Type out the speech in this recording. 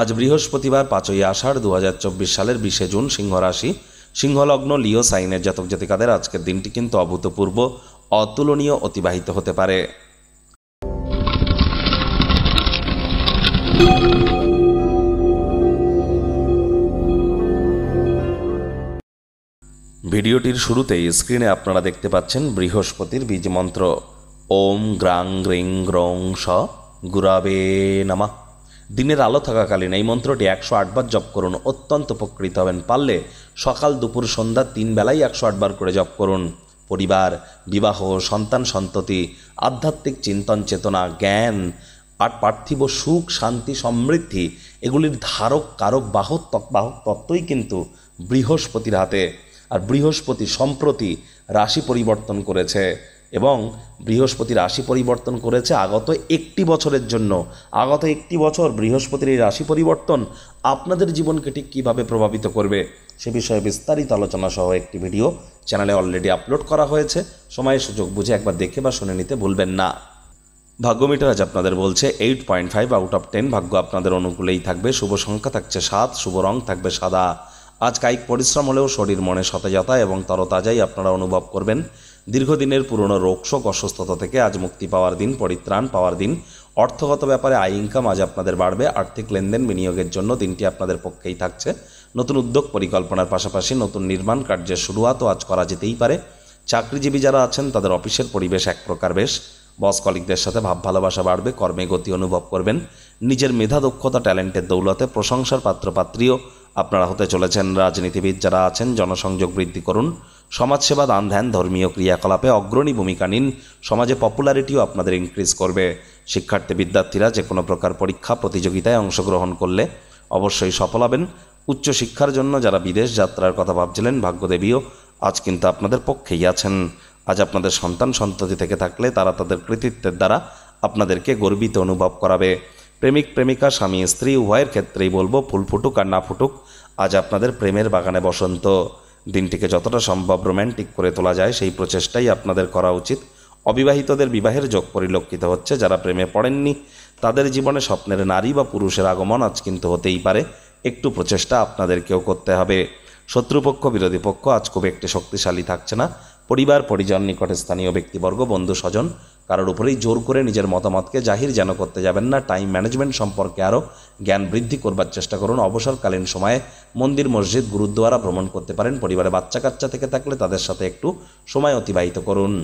আজ বৃহস্পতিবার পাঁচই আষাঢ় দু সালের বিশে জুন সিংহরাশি সিংহলগ্ন লিও সাইনের জাতক জাতিকাদের আজকের দিনটি কিন্তু অভূতপূর্ব অতুলনীয় অতিবাহিত হতে পারে ভিডিওটির শুরুতেই স্ক্রিনে আপনারা দেখতে পাচ্ছেন বৃহস্পতির বীজ মন্ত্র ওম গ্রাং গ্রিং গ্রং স গুরাবে নামা দিনের আলো থাকাকালীন এই মন্ত্রটি একশো আটবার জপ করুন অত্যন্ত উপকৃত হবেন পারলে সকাল দুপুর সন্ধ্যা তিন বেলায় একশো আটবার করে জপ করুন পরিবার বিবাহ সন্তান সন্ততি আধ্যাত্মিক চিন্তন চেতনা জ্ঞান আর পার্থিব সুখ শান্তি সমৃদ্ধি এগুলির ধারক কারক বাহক বাহক তত্ত্বই কিন্তু বৃহস্পতির হাতে আর বৃহস্পতি সম্প্রতি রাশি পরিবর্তন করেছে এবং বৃহস্পতির রাশি পরিবর্তন করেছে আগত একটি বছরের জন্য আগত একটি বছর বৃহস্পতির এই রাশি পরিবর্তন আপনাদের জীবনকে ঠিক কীভাবে প্রভাবিত করবে সে বিষয়ে বিস্তারিত আলোচনা সহ একটি ভিডিও চ্যানেলে অলরেডি আপলোড করা হয়েছে সময়ের সুযোগ বুঝে একবার দেখে বা শুনে নিতে ভুলবেন না ভাগ্যমিটার আজ আপনাদের বলছে eight point five out of ten ভাগ্য আপনাদের অনুকূলেই থাকবে শুভ সংখ্যা থাকছে সাত শুভ রং থাকবে সাদা আজ কায়িক পরিশ্রম হলেও শরীর মনে সতেজতা এবং তরতাজাই আপনারা অনুভব করবেন দীর্ঘদিনের পুরনো রোগশোক অসুস্থতা থেকে আজ মুক্তি পাওয়ার দিন পরিত্রাণ পাওয়ার দিন অর্থগত ব্যাপারে আয় ইনকাম আজ আপনাদের বাড়বে আর্থিক লেনদেন বিনিয়োগের জন্য দিনটি আপনাদের পক্ষেই থাকছে নতুন উদ্যোগ পরিকল্পনার পাশাপাশি নতুন নির্মাণ কার্যের শুরুয়াতও আজ করা যেতেই পারে চাকরিজীবী যারা আছেন তাদের অফিসের পরিবেশ এক প্রকার বেশ বস কলিকদের সাথে ভাব ভালোবাসা বাড়বে কর্মে গতি অনুভব করবেন নিজের মেধা দক্ষতা ট্যালেন্টের দৌলতে প্রশংসার পাত্রপাত্রীও আপনারা হতে চলেছেন রাজনীতিবিদ যারা আছেন জনসংযোগ বৃদ্ধি করুন সমাজসেবা দান ধ্যান ধর্মীয় ক্রিয়াকলাপে অগ্রণী ভূমিকা নিন সমাজে পপুলারিটিও আপনাদের ইনক্রিজ করবে শিক্ষার্থী বিদ্যার্থীরা যে কোনো প্রকার পরীক্ষা প্রতিযোগিতায় অংশগ্রহণ করলে অবশ্যই সফল হবেন উচ্চশিক্ষার জন্য যারা বিদেশ যাত্রার কথা ভাবছিলেন ভাগ্যদেবীও আজ কিন্তু আপনাদের পক্ষেই আছেন আজ আপনাদের সন্তান সন্ততি থেকে থাকলে তারা তাদের কৃতিত্বের দ্বারা আপনাদেরকে গর্বিত অনুভব করাবে প্রেমিক প্রেমিকা স্বামী স্ত্রী উভয়ের ক্ষেত্রেই বলবো ফুল ফুটুক আর না ফুটুক আজ আপনাদের প্রেমের বাগানে বসন্ত দিনটিকে যতটা সম্ভব রোম্যান্টিক করে তোলা যায় সেই প্রচেষ্টাই আপনাদের করা উচিত অবিবাহিতদের বিবাহের যোগ পরিলক্ষিত হচ্ছে যারা প্রেমে পড়েননি তাদের জীবনে স্বপ্নের নারী বা পুরুষের আগমন আজ কিন্তু হতেই পারে একটু প্রচেষ্টা আপনাদেরকেও করতে হবে শত্রুপক্ষ বিরোধী পক্ষ আজ খুব একটি শক্তিশালী থাকছে না পরিবার পরিজন নিকটে স্থানীয় ব্যক্তিবর্গ বন্ধু স্বজন কারোর উপরেই জোর করে নিজের মতামতকে জাহির যেন করতে যাবেন না টাইম ম্যানেজমেন্ট সম্পর্কে আরও জ্ঞান বৃদ্ধি করবার চেষ্টা করুন অবসরকালীন সময়ে মন্দির মসজিদ গুরুদ্বারা ভ্রমণ করতে পারেন পরিবারে বাচ্চা কাচ্চা থেকে থাকলে তাদের সাথে একটু সময় অতিবাহিত করুন